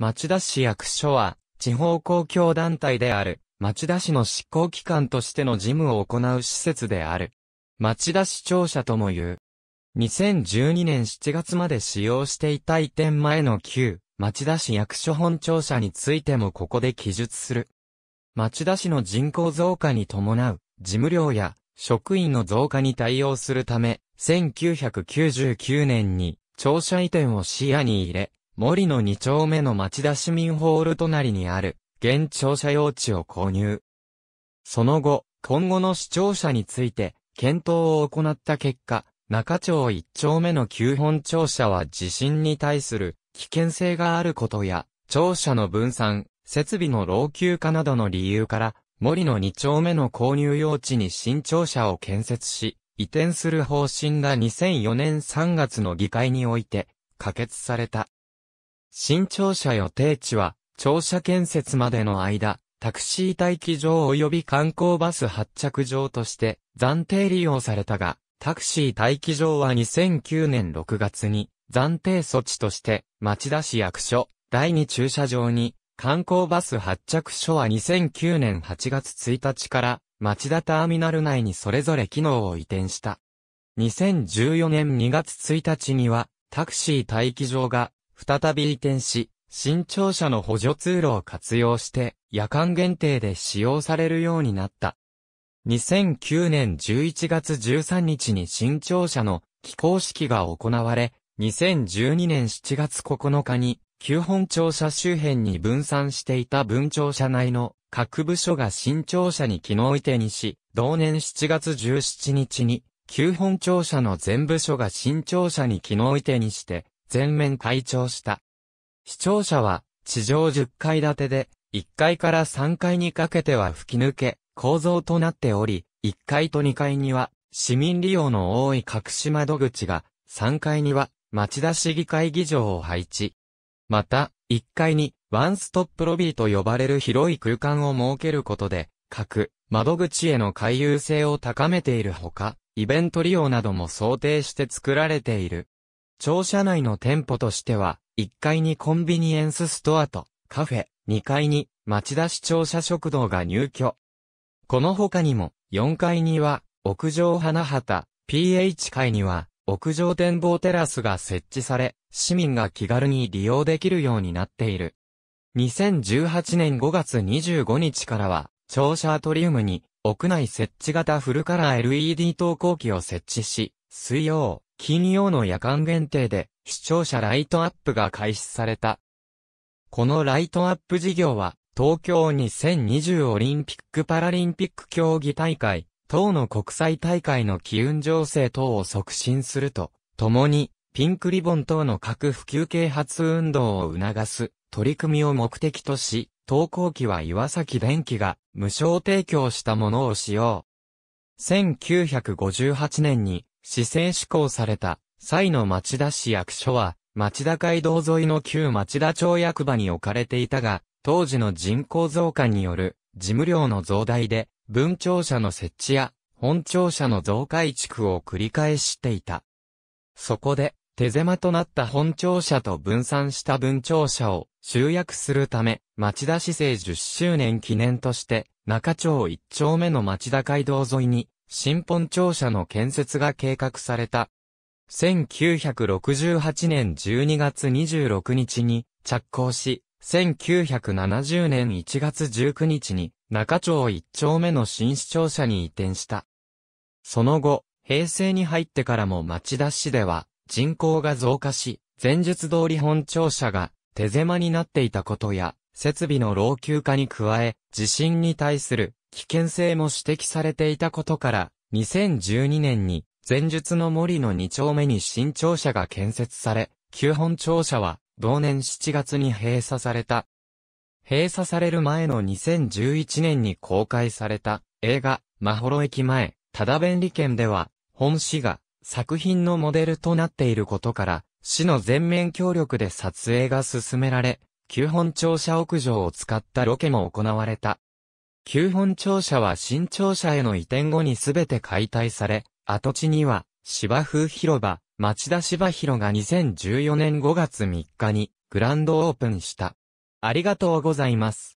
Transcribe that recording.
町田市役所は、地方公共団体である、町田市の執行機関としての事務を行う施設である。町田市庁舎とも言う。2012年7月まで使用していた移転前の旧、町田市役所本庁舎についてもここで記述する。町田市の人口増加に伴う、事務量や、職員の増加に対応するため、1999年に、庁舎移転を視野に入れ、森の2丁目の町田市民ホール隣にある、現庁舎用地を購入。その後、今後の市庁舎について、検討を行った結果、中町1丁目の旧本庁舎は地震に対する危険性があることや、庁舎の分散、設備の老朽化などの理由から、森の2丁目の購入用地に新庁舎を建設し、移転する方針が2004年3月の議会において、可決された。新庁舎予定地は、庁舎建設までの間、タクシー待機場及び観光バス発着場として暫定利用されたが、タクシー待機場は2009年6月に暫定措置として町田市役所第2駐車場に観光バス発着所は2009年8月1日から町田ターミナル内にそれぞれ機能を移転した。2014年2月1日にはタクシー待機場が再び移転し、新庁舎の補助通路を活用して、夜間限定で使用されるようになった。2009年11月13日に新庁舎の起工式が行われ、2012年7月9日に、旧本庁舎周辺に分散していた分庁舎内の各部署が新庁舎に機能移転し、同年7月17日に、旧本庁舎の全部署が新庁舎に機能移転して、全面開庁した。視聴者は、地上10階建てで、1階から3階にかけては吹き抜け、構造となっており、1階と2階には、市民利用の多い隠し窓口が、3階には、町田市議会議場を配置。また、1階に、ワンストップロビーと呼ばれる広い空間を設けることで、各窓口への回遊性を高めているほか、イベント利用なども想定して作られている。庁舎内の店舗としては、1階にコンビニエンスストアとカフェ、2階に町田市庁舎食堂が入居。この他にも、4階には屋上花畑、PH 階には屋上展望テラスが設置され、市民が気軽に利用できるようになっている。2018年5月25日からは、庁舎アトリウムに屋内設置型フルカラー LED 投光機を設置し、水曜、金曜の夜間限定で視聴者ライトアップが開始された。このライトアップ事業は、東京2020オリンピック・パラリンピック競技大会、等の国際大会の機運情勢等を促進すると、ともに、ピンクリボン等の各普及啓発運動を促す取り組みを目的とし、投稿機は岩崎電機が無償提供したものを使用。1958年に市政施行された際の町田市役所は、町田街道沿いの旧町田町役場に置かれていたが、当時の人口増加による事務量の増大で、文庁舎の設置や本庁舎の増改築を繰り返していた。そこで、手狭となった本庁舎と分散した文庁舎を集約するため、町田市政10周年記念として、中町1丁目の町田街道沿いに、新本庁舎の建設が計画された。1968年12月26日に着工し、1970年1月19日に中町1丁目の新市庁舎に移転した。その後、平成に入ってからも町田市では人口が増加し、前述通り本庁舎が手狭になっていたことや、設備の老朽化に加え、地震に対する危険性も指摘されていたことから、2012年に、前述の森の2丁目に新庁舎が建設され、旧本庁舎は、同年7月に閉鎖された。閉鎖される前の2011年に公開された映画、まほろ駅前、ただ便利県では、本市が作品のモデルとなっていることから、市の全面協力で撮影が進められ、旧本庁舎屋上を使ったロケも行われた。旧本庁舎は新庁舎への移転後に全て解体され、跡地には芝風広場、町田芝広が2014年5月3日にグランドオープンした。ありがとうございます。